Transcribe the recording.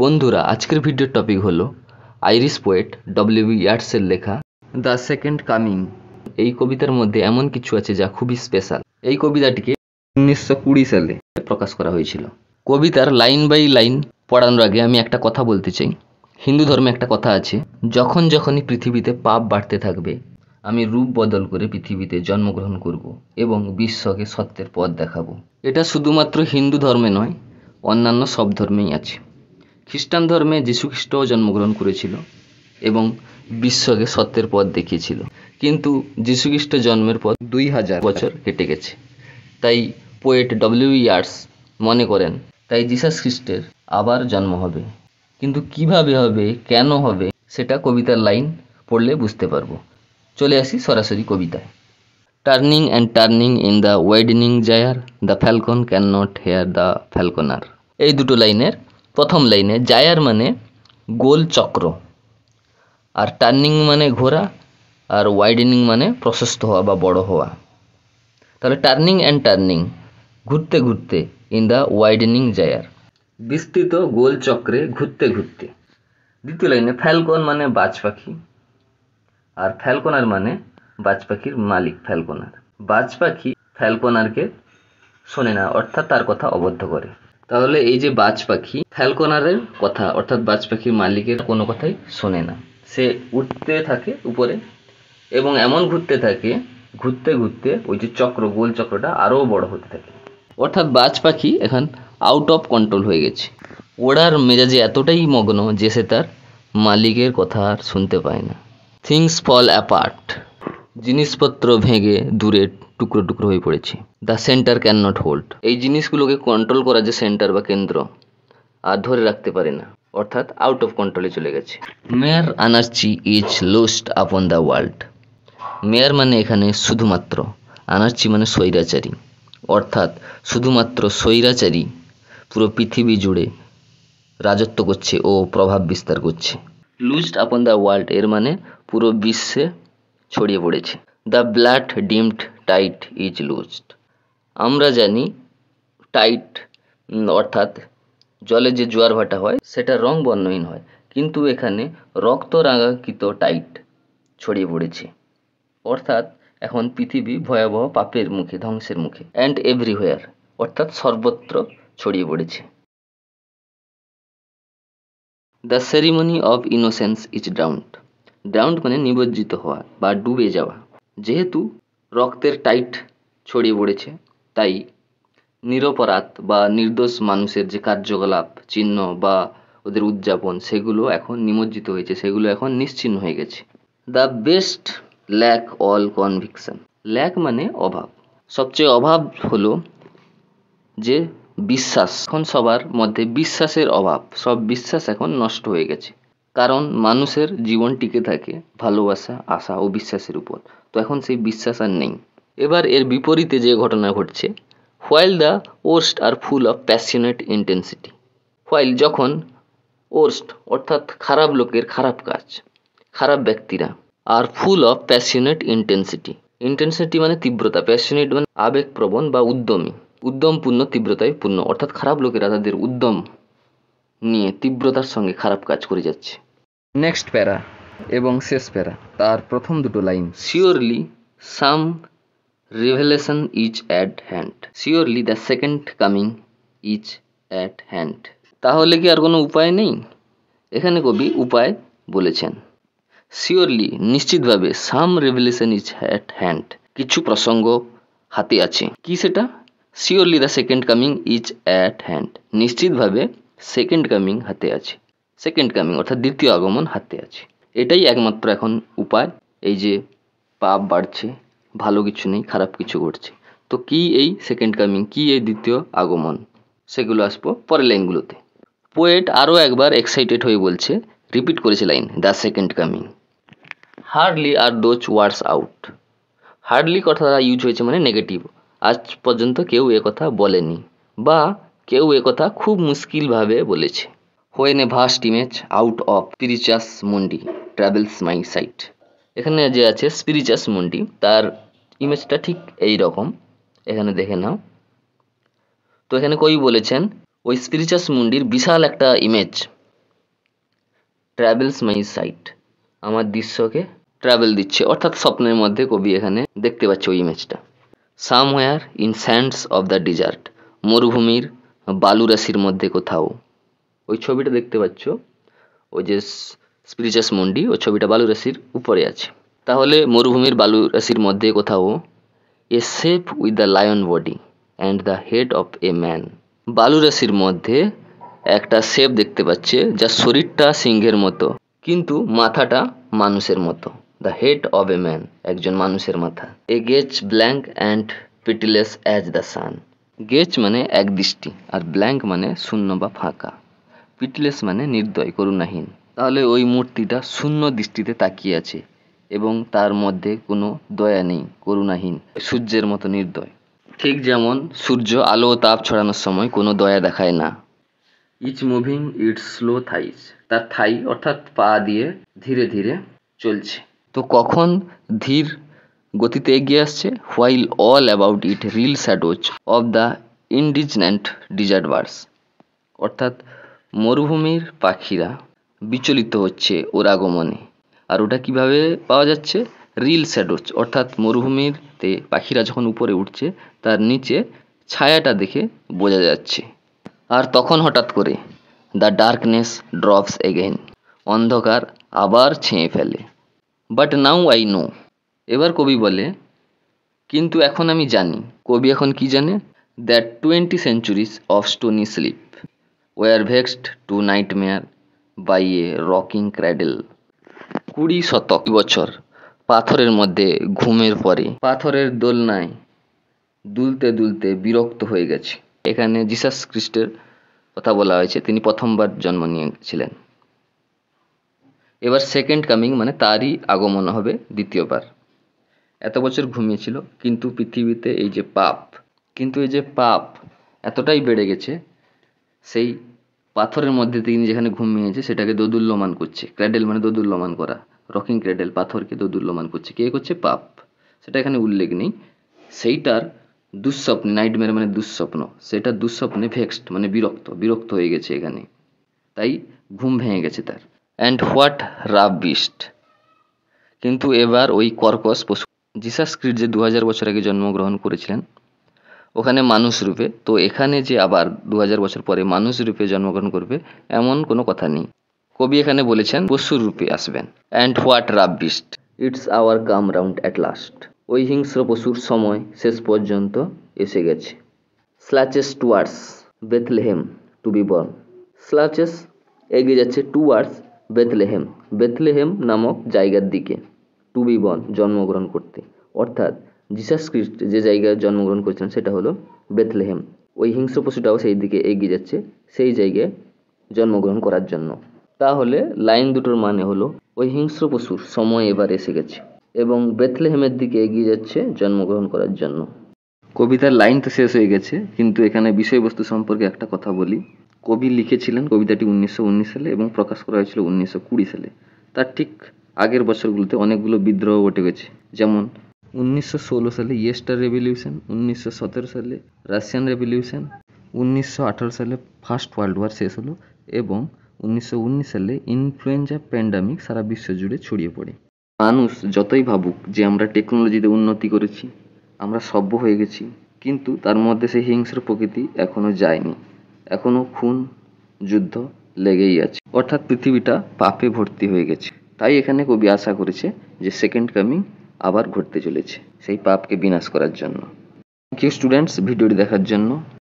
বন্ধুরা আজকের ভিডিওর টপিক হলো আইরিশ পোয়েট ডব্লিউ ইয়ার্সের লেখা দ্য সেকেন্ড কামিং এই কবিতার মধ্যে এমন কিছু আছে যা খুবই স্পেশাল এই কবিতাটিকে উনিশশো কুড়ি সালে প্রকাশ করা হয়েছিল কবিতার লাইন বাই লাইন পড়ানোর আগে আমি একটা কথা বলতে চাই হিন্দু ধর্মে একটা কথা আছে যখন যখনই পৃথিবীতে পাপ বাড়তে থাকবে আমি রূপ বদল করে পৃথিবীতে জন্মগ্রহণ করব এবং বিশ্বকে সত্যের পথ দেখাবো এটা শুধুমাত্র হিন্দু ধর্মে নয় অন্যান্য সব ধর্মেই আছে খ্রিস্টান ধর্মে যীশুখ্রিস্ট জন্মগ্রহণ করেছিল এবং বিশ্বকে সত্যের পথ দেখিয়েছিল কিন্তু যীশুখ্রিস্ট জন্মের পর দুই হাজার বছর কেটে গেছে তাই পোয়েট ডব্লিউ ইয়ার্স মনে করেন তাই যিশাস খ্রিস্টের আবার জন্ম হবে কিন্তু কিভাবে হবে কেন হবে সেটা কবিতার লাইন পড়লে বুঝতে পারবো চলে আসি সরাসরি কবিতায় turning and turning in the widening gyre the falcon can not hear the falconer এই দুটো লাইনের প্রথম লাইনে জায়ার মানে গোল চক্র আর টার্নিং মানে ঘোরা আর ওয়াইডেনিং মানে প্রশস্ত হওয়া বা বড় হওয়া তাহলে টার্নিং অ্যান্ড টার্নিং ঘুরতে ঘুরতে ইন দ্য ওয়াইডেনিং জায়ার বিস্তৃত গোল চক্রে ঘুরতে ঘুরতে দ্বিতীয় লাইনে ফ্যালকন মানে বাজ পাখি আর ফ্যালকোনার মানে বাজ পাখির মালিক ফ্যালকোনার বাজ পাখি ফ্যালকোনারকে শোনে না অর্থাৎ তার কথা অবদ্ধ করে তাহলে এই যে বাজ পাখি ফ্যালকোনারের কথা অর্থাৎ বাজ পাখির মালিকের কোনো কথাই শোনে না সে উঠতে থাকে উপরে এবং এমন ঘুরতে থাকে ঘুরতে ঘুরতে ওই যে চক্র গোল চক্রটা আরও বড় হতে থাকে অর্থাৎ বাজ পাখি এখন আউট অফ কন্ট্রোল হয়ে গেছে ওড়ার মেজাজে এতটাই মগ্ন যে সে তার মালিকের কথা আর শুনতে পায় না থিংস ফল অ্যাপার্ট জিনিসপত্র ভেঙে দূরে টুকরো টুকরো হয়ে পড়েছে the centre can not hold এই জিনিসগুলোকে কন্ট্রোল করা যে সেন্টার বা কেন্দ্র আর ধরে রাখতে পারে না অর্থাৎ আউট অফ কন্ট্রোলে চলে গেছে mere anarchy is lost upon the world mere মানে এখানে শুধুমাত্র আনার্চি মানে স্বৈরাচারী অর্থাৎ শুধুমাত্র স্বৈরাচারী পুরো পৃথিবী জুড়ে রাজত্ব করছে ও প্রভাব বিস্তার করছে লুজড আপন দ্য ওয়ার্ল্ড এর মানে পুরো বিশ্বে ছড়িয়ে পড়েছে the blood dimmed tide is loosed আমরা জানি টাইট অর্থাৎ জলে যে জোয়ার ভাটা হয় সেটা রং বর্ণহীন হয় কিন্তু এখানে রক্ত রাঙাকিত টাইট ছড়িয়ে পড়েছে অর্থাৎ এখন পৃথিবী ভয়াবহ পাপের মুখে ধ্বংসের মুখে অ্যান্ড এভরিহোয়ার অর্থাৎ সর্বত্র ছড়িয়ে পড়েছে the ceremony of innocence is downed drowned মানে নিমজ্জিত হওয়া বা ডুবে যাওয়া যেহেতু রক্তের টাইট ছড়িয়ে পড়েছে তাই নিরপরাধ বা নির্দোষ মানুষের যে কার্যকলাপ চিহ্ন বা ওদের উদযাপন সেগুলো এখন নিমজ্জিত হয়েছে সেগুলো এখন নিশ্চিন্ন হয়ে গেছে the best lack all conviction lack মানে অভাব সবচেয়ে অভাব হলো যে বিশ্বাস এখন সবার মধ্যে বিশ্বাসের অভাব সব বিশ্বাস এখন নষ্ট হয়ে গেছে কারণ মানুষের জীবন টিকে থাকে ভালোবাসা আশা ও বিশ্বাসের উপর তো এখন সেই বিশ্বাস আর নেই এবার এর বিপরীতে যে ঘটনা ঘটছে while the worst are full of passionate intensity while যখন ওর্স্ট অর্থাৎ খারাপ লোকের খারাপ কাজ খারাপ ব্যক্তিরা are full of passionate intensity intensity মানে তীব্রতা প্যাশনেট মানে আবেগপ্রবণ বা উদ্যমী উদ্যমপূর্ণ তীব্রতায় পূর্ণ অর্থাৎ খারাপ লোকেরা তাদের উদ্যম নিয়ে তীব্রতার সঙ্গে খারাপ কাজ করে যাচ্ছে নেক্সট প্যারা এবং শেষ প্যারা তার প্রথম দুটো line surely some revelation is at hand surely the second coming is at hand তাহলে কি আর কোনো উপায় নেই এখানে কবি উপায় বলেছেন সিওরলি নিশ্চিতভাবে some revelation is at hand কিছু প্রসঙ্গ হাতে আছে কি সেটা surely the second coming is at hand নিশ্চিতভাবে সেকেন্ড কামিং হাতে আছে সেকেন্ড কামিং অর্থাৎ দ্বিতীয় আগমন হাতে আছে এটাই একমাত্র এখন উপায় এই যে পাপ বাড়ছে ভালো কিছু নেই খারাপ কিছু ঘটছে তো কি এই সেকেন্ড কামিং কি এই দ্বিতীয় আগমন সেগুলো আসবো পরের লাইনগুলোতে পোয়েট আরও একবার এক্সাইটেড হয়ে বলছে রিপিট করেছে line the second coming hardly are those words out hardly কথাটা ইউজ হয়েছে মানে নেগেটিভ আজ পর্যন্ত কেউ এ কথা বলেনি বা কেউ এ কথা খুব মুশকিলভাবে বলেছে when a vast image out of Spiritus Mundi troubles my site এখানে যে আছে স্পিরিচাস মুন্ডি তার ইমেজটা ঠিক এই রকম এখানে দেখে নাও তো এখানে কই বলেছেন ওই স্পিরিচাস মুন্ডির বিশাল একটা ইমেজ ট্রাভেলস মাই সাইট আমার দৃশ্যকে ট্রাভেল দিচ্ছে অর্থাৎ স্বপ্নের মধ্যে কবি এখানে দেখতে পাচ্ছে ওই ইমেজটা somewhere in sands of the desert মরুভূমির বালুরাশির মধ্যে কোথাও ওই ছবিটা দেখতে পাচ্ছ ওই যে স্পিরিচাস মন্ডি ওই ছবিটা বালুরাশির উপরে আছে তাহলে মরুভূমির বালুরাশির মধ্যে কোথাও a shape with the lion body and the head of a man বালুরাশির মধ্যে একটা সেফ দেখতে পাচ্ছে যার শরীরটা সিংহের মতো কিন্তু মাথাটা মানুষের মতো the head of a man একজন মানুষের মাথা a gaze blank and pitiless as the sun gaze মানে একদৃষ্টি আর ব্ল্যাঙ্ক মানে শূন্য বা ফাঁকা পিটলেস মানে নির্দয় করুণাহীন তাহলে ওই মূর্তিটা শূন্য দৃষ্টিতে তাকিয়ে আছে এবং তার মধ্যে কোনো দয়া নেই করুণাহীন সূর্যের মতো নির্দয় ঠিক যেমন সূর্য আলো ও তাপ ছড়ানোর সময় কোনো দয়া দেখায় না it's moving its slow thighs তার থাই অর্থাৎ পা দিয়ে ধীরে ধীরে চলছে তো কখন ধীর গতিতে এগিয়ে আসছে while all about it reel shadows of the indignant desert birds অর্থাৎ মরুভূমির পাখিরা বিচলিত হচ্ছে ওর আগমনে আর ওটা কিভাবে পাওয়া যাচ্ছে রিল শ্যাডো অর্থাৎ মরুভূমিতে পাখিরা যখন উপরে উঠছে তার নিচে ছায়াটা দেখে বোঝা যাচ্ছে আর তখন হঠাৎ করে দ্য ডার্কনেস ড্রপস এগেন অন্ধকার আবার ছেঁয়ে ফেলে বাট নাও আই নো এবার কবি বলে কিন্তু এখন আমি জানি কবি এখন কি জানে that twenty centuries of stony sleep were vexed to nightmare by a rocking cradle কুড়ি শতক বছর পাথরের মধ্যে ঘুমের পরে পাথরের দোলনায় দুলতে দুলতে বিরক্ত হয়ে গেছে এখানে জিসাস খ্রিস্টের কথা বলা হয়েছে তিনি প্রথমবার জন্ম নিয়েছিলেন এবার সেকেন্ড কামিং মানে তারই আগমন হবে দ্বিতীয়বার এত বছর ঘুমিয়েছিল কিন্তু পৃথিবীতে এই যে পাপ কিন্তু এই যে পাপ এতটাই বেড়ে গেছে সেই পাথরের মধ্যে তিনি যেখানে ঘুমিয়েছে সেটাকে দোদুল্যমান করছে ক্র্যাডেল মানে দোদুল্যমান করা রকিং ক্র্যাডেল পাথরকে দোদুল্যমান করছে কে করছে পাপ সেটা এখানে উল্লেখ নেই সেইটার দুঃস্বপ্নে নাইটমেয়ার মানে দুঃস্বপ্ন সেটা দুঃস্বপ্নে ভেক্সড মানে বিরক্ত বিরক্ত হয়ে গেছে এখানে তাই ঘুম ভেঙে গেছে তার অ্যান্ড হোয়াট রাবিস্ট বিস্ট কিন্তু এবার ওই কর্কশ পশু জিসাস ক্রিড যে দু হাজার বছর আগে জন্মগ্রহণ করেছিলেন ওখানে মানুষ রূপে তো এখানে যে আবার দু বছর পরে মানুষ রূপে জন্মগ্রহণ করবে এমন কোনো কথা নেই কবি এখানে বলেছেন পশুর রূপে আসবেন and what rough beast its hour come round at last ওই হিংস্র পশুর সময় শেষ পর্যন্ত এসে গেছে slouches towards Bethlehem to be born slouches এগিয়ে যাচ্ছে টুয়ার্স বেথলেহেম বেথলেহেম নামক জায়গার দিকে টু বি বর্ন জন্মগ্রহণ করতে অর্থাৎ জিসাস খ্রিস্ট যে জায়গায় জন্মগ্রহণ করেছিলেন সেটা হলো বেথলেহেম ওই হিংস্র পশুটাও সেই দিকে এগিয়ে যাচ্ছে সেই জায়গায় জন্মগ্রহণ করার জন্য তাহলে লাইন দুটোর মানে হলো ওই হিংস্র পশুর সময় এবার এসে গেছে এবং বেথলেহেমের দিকে এগিয়ে যাচ্ছে জন্মগ্রহণ করার জন্য কবিতার লাইন তো শেষ হয়ে গেছে কিন্তু এখানে বিষয়বস্তু সম্পর্কে একটা কথা বলি কবি লিখেছিলেন কবিতাটি উনিশশো সালে এবং প্রকাশ করা হয়েছিল উনিশশো সালে তার ঠিক আগের বছরগুলোতে অনেকগুলো বিদ্রোহ ঘটে গেছে যেমন উনিশশো সালে ইয়েস্টার রেভলিউশন উনিশশো সালে রাশিয়ান রেভলিউশন উনিশশো সালে ফার্স্ট ওয়ার্ল্ড ওয়ার শেষ হলো এবং উনিশশো সালে ইনফ্লুয়েঞ্জা প্যান্ডামিক সারা বিশ্ব জুড়ে ছড়িয়ে পড়ে মানুষ যতই ভাবুক যে আমরা টেকনোলজিতে উন্নতি করেছি আমরা সভ্য হয়ে গেছি কিন্তু তার মধ্যে সেই হিংস্র প্রকৃতি এখনও যায়নি এখনও খুন যুদ্ধ লেগেই আছে অর্থাৎ পৃথিবীটা পাপে ভর্তি হয়ে গেছে তাই এখানে কবি আশা করেছে যে সেকেন্ড কামিং আবার ঘটতে চলেছে সেই পাপকে বিনাশ করার জন্য থ্যাংক ইউ স্টুডেন্টস ভিডিওটি দেখার জন্য